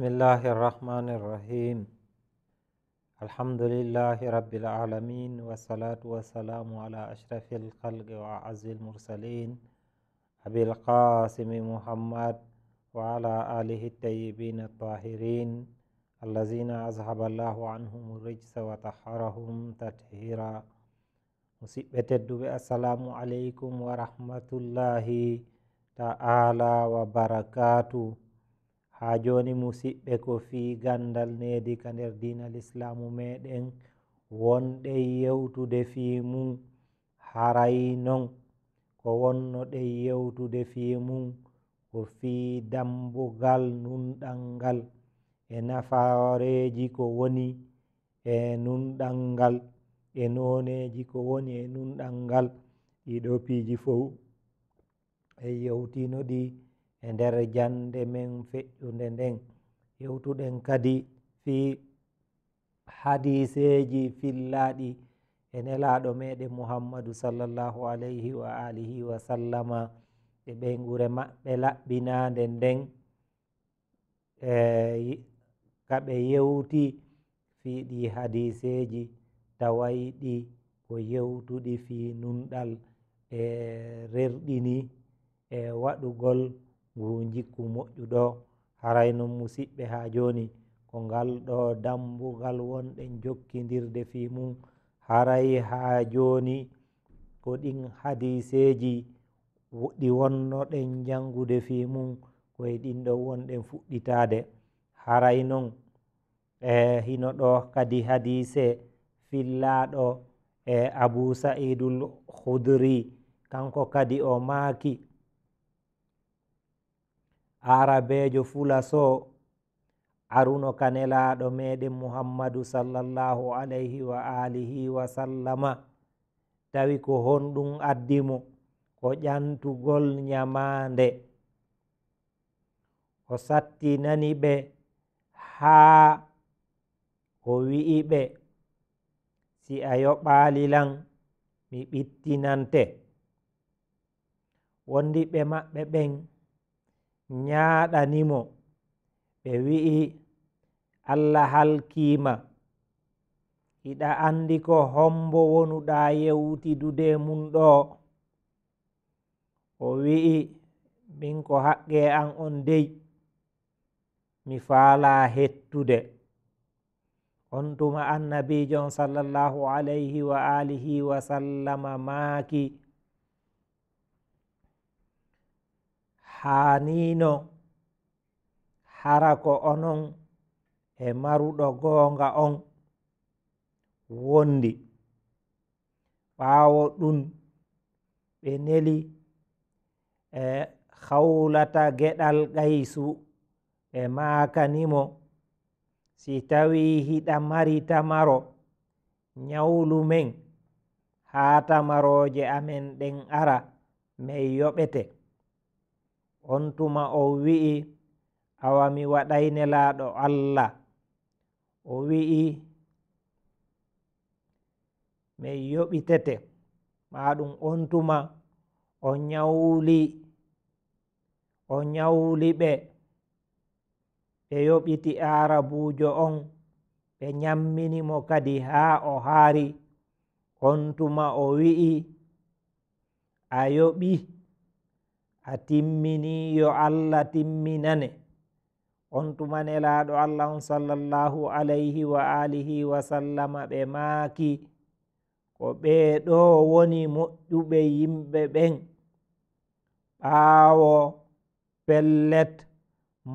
بسم الله الرحمن الرحيم الحمد لله رب العالمين والصلاة والسلام على أشرف الخلق وأعز المرسلين أبي القاسم محمد وعلى آله الطيبين الطاهرين الذين أذهب الله عنهم الرجس وطهرهم تطهيرا السلام عليكم ورحمة الله تعالى وبركاته ha joni musiɓɓe ko fi gandal nedi ka nder dinal islamu meɗen wonɗe yewtude fi mum haray non ko wonno ɗe yewtude fi mum ko fi dambugal nunɗal ngal e nafareji ko woni e nunɗal ngal e noneji ko woni e nunɗal ngal ɗiɗo piiji fo e yewtino ɗi di... e nder jande men feƴƴunde nden yewtuɗen kadi fi hadiseji fillaɗi e nelaɗo meɗen muhammadou sallllahu alayhi wa alihi wa sallama e ɓeygure maɓɓe laɓɓinande nden e kaɓe yewti fiɗi hadiseji tawayɗi ko yewtuɗi fi nunɗal e rerɗini e waɗugol ngu jikku moƴƴu ɗo haray non musiɓɓe ha joni ko ngal ɗo dambugal wonɗen jokkidirde fi mum haray ha joni ko ɗin hadiseji ɗi wonnoɗen jangude fi mum koye ɗinɗo wonɗen fuɗɗitade haray non e hino ɗo kadi hadise fillaɗo e abou saidul khoudri kanko kadi o maaki arabejo fulaso aruno kanelaɗo meɗen muhammadu sallllahu alayhi wa alihi wa sallama tawi ko honɗum addimo ko ƴantugol ñamande o sattinani ɓe haa o wi'i ɓe si a yoɓali lan mi ɓittinante wondi ɓe maɓɓe ɓen nyaɗanimo ɓe wi'i allah halkiima iɗa anndi ko hombo wonuɗaa yewtidude mum ɗo o wi'i min ko haqqe an on dey mi faalaa hettude on tuma annabijon sallallahu alayhi wa alihi wa sallama maaki haanino hara ko onon e maruɗo goonga on wondi ɓaawo ɗum ɓe neli e hawlata geɗal gaysu ɓe maakanimo si tawi hiɗa mari tamaro nyawlu men haa tamarooje amen ɗen ara men yoɓete on tuma o wi'i awa mi waɗayne laaɗo allah o wi'i min yoɓitete maa ɗum on tuma o nyawli o nyawli ɓe ɓe yoɓiti arabuujo on ɓe nyammini mo kadi haa o haari on tuma o wi'i a yoɓi ha timmini yo allah timminane on tumanelaɗo allah on sallallahu alayhi wa alihi wa sallama ɓe maaki ko ɓeeɗo woni moƴƴuɓe yimɓe ɓen ɓaawo pellet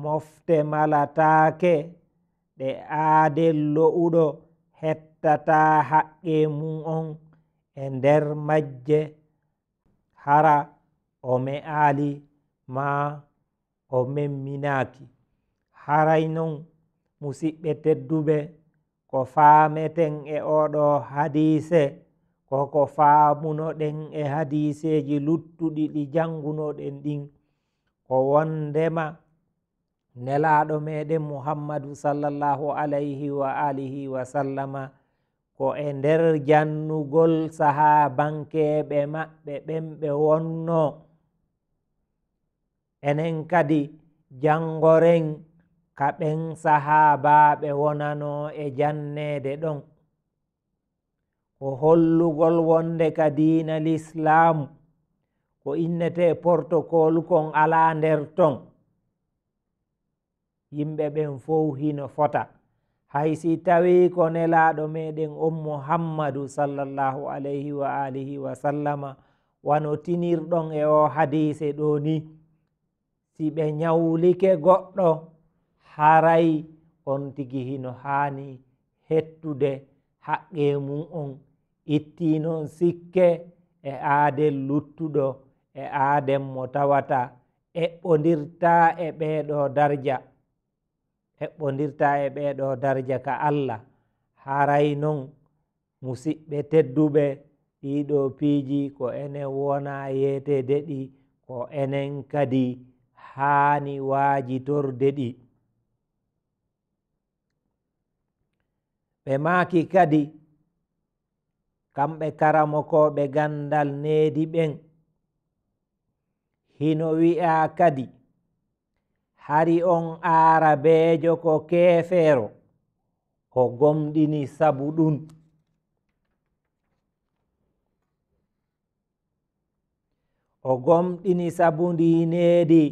mofte malataake ɗe aade lo'uɗo hettata haqqe mum on e nder majje hara o me aali ma o memminaaki haray non musiɓɓe tedduɓe ko faameten e oɗo hadise koko faamunoɗen e hadiseji luttuɗi ɗi jangunoɗen ɗin ko wondema nelaaɗo meɗen muhammadu sallllahu alayhi wa alihi wa sallama ko e nder jannugol sahabankeɓe maɓɓe ɓen ɓe wonno enen kadi jangoren ka ɓen sahaabaɓe wonano e jannede ɗon ko hollugol wonde ka diina l'islamu ko innete protocole kon ala nder ton yimɓe ɓen fow hino fota hay si tawi ko nelaɗo meɗen on muhammadu sallllahu alayhi wa alihi wa sallama wano tinirɗon e o hadise ɗo ni si ɓe nyawlike goɗɗo haray on tigi hino haani hettude haqqe mum on ittinon sikke e aade luttuɗo e aaden mo tawata eɓɓodirta e ɓeeɗo darja eɓɓodirta e ɓeeɗo darja ka allah haray non musiɓɓe tedduɓe ɗiɗo piiji ko enen wona yeetede ɗi ko enen kadi haani waajitorde ɗi ɓe maaki kadi kamɓe karamokoɓe gandal needi ɓen hino wi'a kadi hari on aarabeejo ko keefeero o gomɗini sabu ɗum o gomɗini sabu ndi needi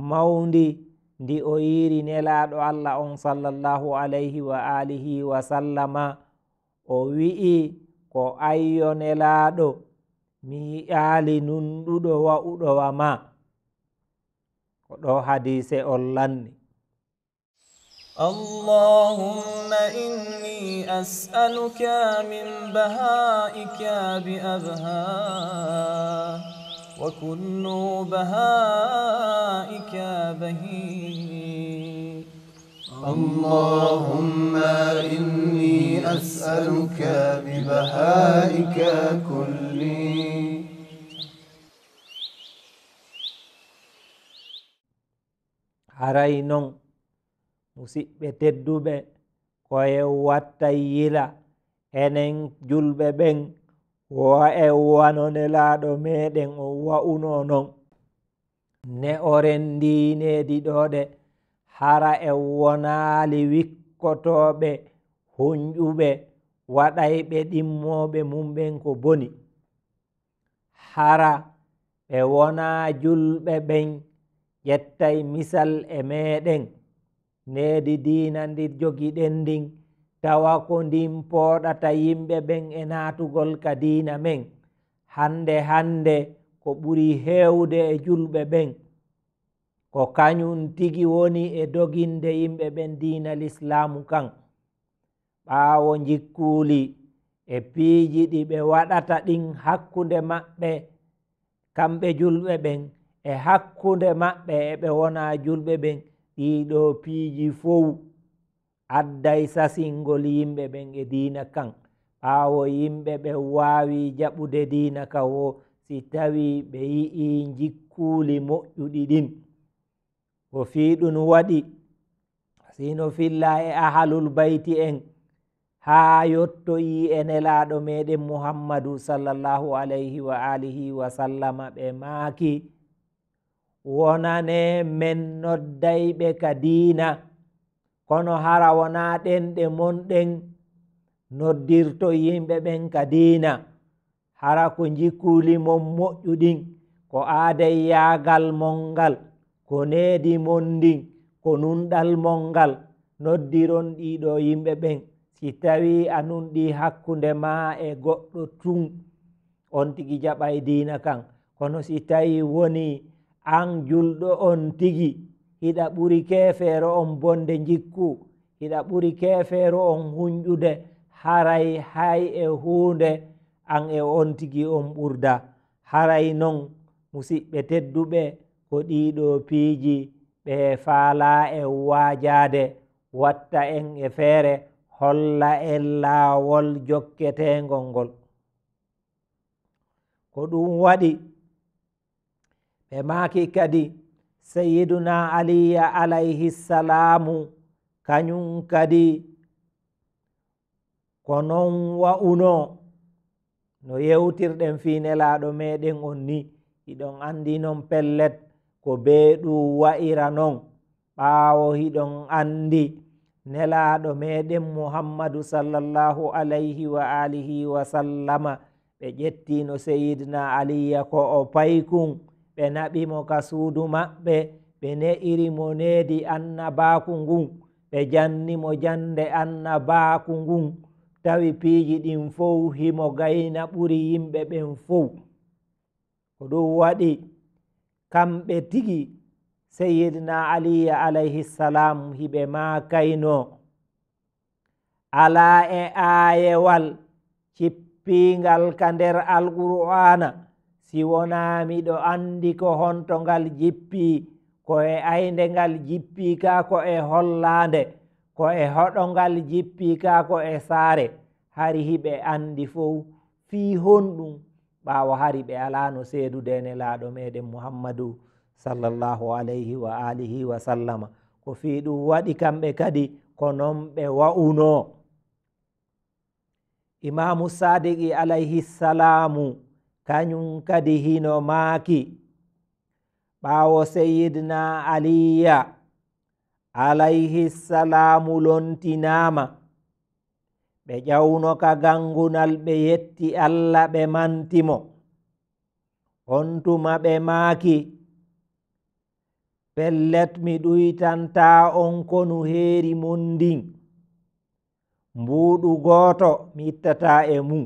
mawndi ndi o yiri nelaɗo allah on sallllahu alayhi wa alihi wa sallama o wi'i ko ayyo nelaɗo mi yiƴaali nunɗuɗo wa'uɗowa ma ko ɗo hadise on lanni اللهم إني أسألك من بهائك بأبهاه وكل بهائك بهيم اللهم إني أسألك ببهائك كلي haray noon musiɓɓe tedduɓe koye watta yila enen julɓe ɓen wa'e wanone laaɗo meɗen o wa'uno non ne oren ndiinedi ɗoɗe hara e wonaali wikkotoɓe hunƴuɓe waɗayɓe ɗimmoɓe mumɓen ko boni hara ɓe wona julɓe ɓen ƴettay misal e meɗen nedi diina ndi jogiɗen ndin tawa ko ndin pooɗata yimɓe ɓen e naatugol ka diina men hannde hannde ko ɓuri heewde e julɓe ɓen ko kañum tigi woni e doginde yimɓe ɓen diina l'islaamu kan ɓaawo jikkuuli e piiji ɗi ɓe waɗata ɗin hakkunde maɓɓe kamɓe julɓe ɓen e hakkunde maɓɓe e ɓe wona julɓe ɓen ɗiɗo piiji fow addai sasingol yimɓe ɓen e diina kan ɓaawo yimɓe ɓe waawi jaɓude diina ka wo si tawi ɓe yi'i jikkuuli moƴƴuɗi ɗin ko fiiɗum waɗi sino filla e ahalul bayti en haa yottoyi e nelaaɗo meɗen muhammadu sallllahu alayhi wa alihi wa sallama ɓe maaki wonane men noddayɓe ka diina kono hara wona ɗen ɗe monɗen noddirto yimɓe ɓen ka diina hara ko jikkuli mon moƴƴuɗin ko aaday yaagal monngal ko needi monndin ko nunɗal monngal noddiron ɗiɗo yimɓe ɓen si tawi a nunɗi hakkunde ma e goɗɗo tun on tigi jaɓa e diina kan kono si tawi woni an julɗo on tigi hiɗa ɓuri keefeero on bonde jikku hiɗa ɓuri keefeero on hunƴude haray hay e huunde an e on tigi on ɓurda haray non musiɓɓe tedduɓe ko ɗiɗo piiji ɓe faala e waajaade watta en e feere holla en laawol jokketeengol ngol ko ɗum waɗi ɓe maaki kadi sayiduna aliya alayhi ssalamu kañum kadi ko non wa'uno no yewtirɗen fi nelaɗo meɗen on ni hiɗon andi non pellet ko beeɗum wa'ira non ɓaawo hiɗon andi nelaɗo meɗen muhammadu sallllahu alayhi wa alihi wa sallama ɓe ƴettino seyidna aliya ko o paykum ɓe naɓimo ka suudu maɓɓe ɓe ne'irimo needi annabaaku ngun ɓe jannimo jannde annabaaku ngun tawi piiji ɗin fow himo gayna ɓuri yimɓe ɓen fow ko ɗum waɗi kamɓe tigi seyidna aliya alayhi ssalam hiɓe maa kayno alaa e aayewal cippiingal ka nder alqur'aana si wonaami ɗo anndi ko honto ngal jippi ko e aynde ngal jippi ka ko e hollaande ko e hoɗo ngal jippi ka ko e saare hari hiɓe anndi fow fii honɗum ɓaawo hari ɓe alaano seedudeene laaɗo meeɗen muhammadu sallllahu alayhi wa alihi wa sallama ko fii ɗum waɗi kamɓe kadi ko non ɓe wa'unoo imamu sadiqi alayhi ssalamu kañum kadi hino maaki ɓaawo seyidna aliya alayhi salamu lontinaama ɓe ƴawno ka gangunal ɓe yetti allah ɓe mantimo on tuma ɓe maaki pellet mi ɗuytanta on konu heeri mon ndin mbuuɗu gooto mi ittata e mum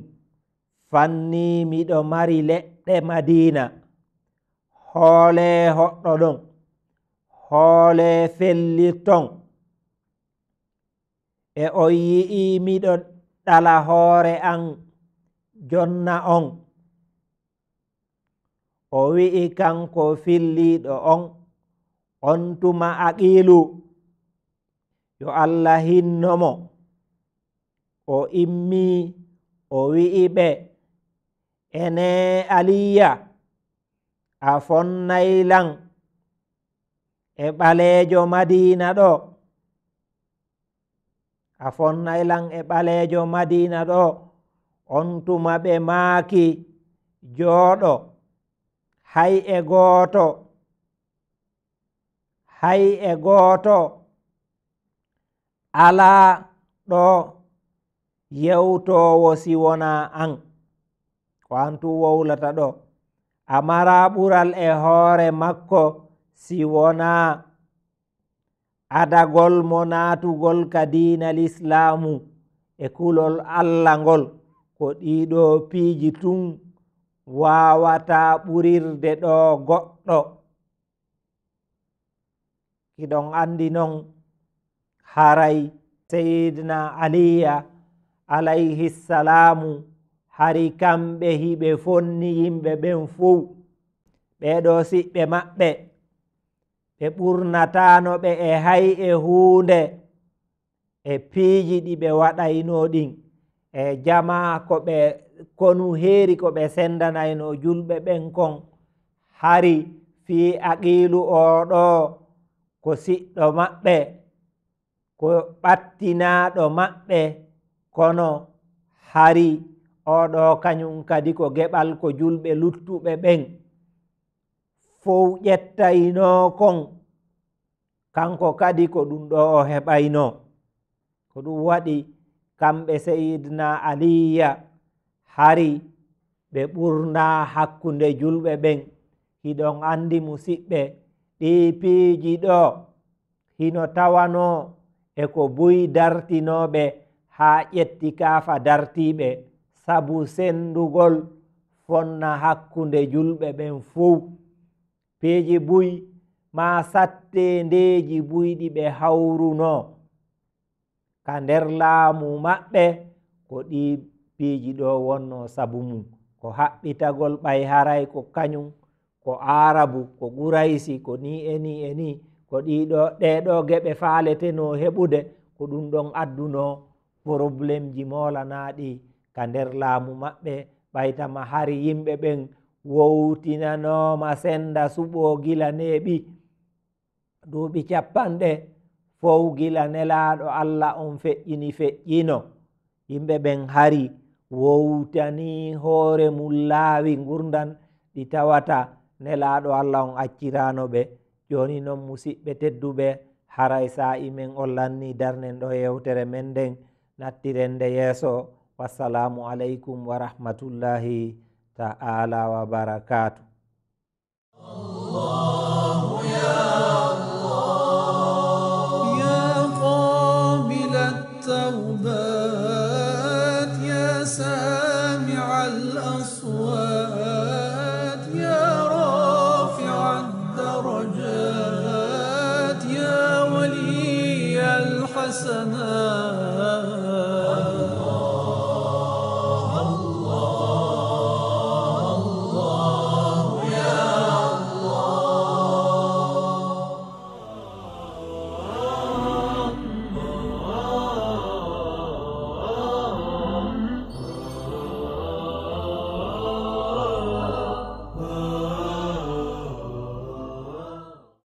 fanni miɗo mari leɗɗe madina hoole hoɗɗo ɗon hoole felliton e o yi'i miɗo ɗala hoore an jonna on o wi'i kanko filliɗo on on tuma aqilu yo allah hinnomo o immi o wi'i ɓe ene aliya a fonnaylan e ɓaleejo madiina ɗo a fonnaylan e ɓaleejo madiina ɗo on tuma ɓe maaki jooɗo hay e gooto hay e gooto alaa ɗo yewtoowo siwona an ko antu wowlata ɗo amara ɓural e hoore makko si wona adagol mo naatugol ka diinal islamu e kulol allahngol ko ɗiɗo piiji tun wawata ɓurirde ɗo goɗɗo kiɗon andi non haray seyidna aliya alayhi ssalamu hari kamɓe hiɓe fonni yimɓe ɓen fow ɓeɗo siɓɓe maɓɓe ɓe ɓurnatano ɓe e hay e huunde e piiji ɗi ɓe waɗayno ɗin e jama ko ɓe konu heeri ko ɓe sendanayno julɓe ɓen kon hari fi aqilu oɗo ko siɗɗo maɓɓe ko ɓattinaɗo maɓɓe kono hari oɗo kañum kadi ko geɓal ko julɓe luttuɓe ɓen fow ƴettayno kon kanko kadi ko ɗum ɗo o heɓayno ko ɗum waɗi kamɓe seyidna aliya hari ɓe ɓurna hakkunde julɓe ɓen hiɗon andi musiɓɓe ɗi piiji ɗo hino tawano e ko buyi dartinoɓe haa ƴetti kaafa dartiɓe sabu sendugol fonna hakkunde julɓe ɓen fow peeji buy ma satte ndeeji buyɗi ɓe hawruno ka nder laamu maɓɓe ko ɗi piiji ɗo wonno sabu mum ko haɓɓitagol ɓay haray ko kañum ko arabu ko ɓuraysi ko ni e ni e ni ko ɗiɗo ɗeɗo geɓe faaleteno heɓude ko ɗum ɗon adduno probléme ji molanaɗi ka nder laamu maɓɓe ɓaytama hari yimɓe ɓen wowtinanoma senda suɓogila neeɓi duuɓi capanɗe fowgila nelaaɗo allah on feƴƴini feƴƴino yimɓe ɓen hari wowtani hoore mum laawi ngurdan ɗi tawata nelaaɗo allah on accirano ɓe joni noon musiɓɓe tedduɓe haray saa'i men o lanni darnen ɗo yewtere men nden nattirende yeeso والسلام عليكم ورحمه الله تعالى وبركاته الله